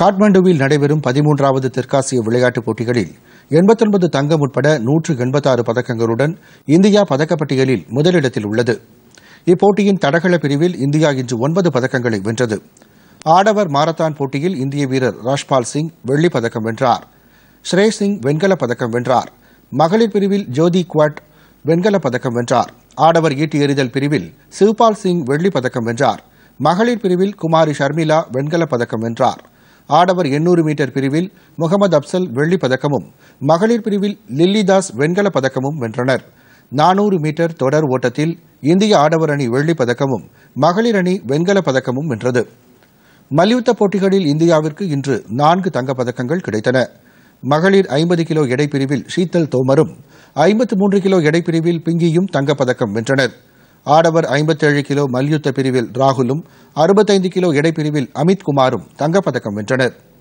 காட்மாண்டுவில் நடைபெறும் பதிமூன்றாவது தெற்காசிய விளையாட்டுப் போட்டிகளில் எண்பத்தொன்பது தங்கம் உட்பட நூற்று எண்பத்தாறு பதக்கங்களுடன் இந்தியா பதக்கப்பட்டியலில் முதலிடத்தில் உள்ளது இப்போட்டியின் தடகள பிரிவில் இந்தியா இன்று ஒன்பது பதக்கங்களை வென்றது ஆடவர் மாரத்தான் போட்டியில் இந்திய வீரர் ராஷ்பால் சிங் வெள்ளிப் பதக்கம் வென்றார் ஸ்ரே சிங் வெண்கலப் பதக்கம் வென்றார் மகளிர் பிரிவில் ஜோதி குவாட் வெண்கலப் பதக்கம் வென்றார் ஆடவர் ஈட்டி எறிதல் பிரிவில் சிவ்பால் சிங் வெள்ளிப் பதக்கம் வென்றார் மகளிர் பிரிவில் குமாரி ஷர்மிளா வெண்கலப் பதக்கம் வென்றாா் ஆடவர் எண்ணூறு மீட்டர் பிரிவில் முகமது அப்சல் வெள்ளிப் பதக்கமும் மகளிர் பிரிவில் லில்லிதாஸ் வெண்கலப் பதக்கமும் வென்றனர் நானூறு மீட்டர் தொடர் ஓட்டத்தில் இந்திய ஆடவர் அணி வெள்ளிப் பதக்கமும் மகளிர் அணி வெண்கலப் பதக்கமும் வென்றது மல்யுத்த போட்டிகளில் இந்தியாவிற்கு இன்று நான்கு தங்கப்பதக்கங்கள் கிடைத்தன மகளிர் ஐம்பது கிலோ எடைப்பிரிவில் ஷீத்தல் தோமரும் ஐம்பத்து மூன்று கிலோ எடைப்பிரிவில் பிங்கியும் தங்கப்பதக்கம் வென்றனா் ஆடவர் ஐம்பத்தேழு கிலோ மல்யுத்த பிரிவில் ராகுலும் அறுபத்தைந்து கிலோ எடைப்பிரிவில் அமித்குமாரும் தங்கப்பதக்கம் வென்றனா்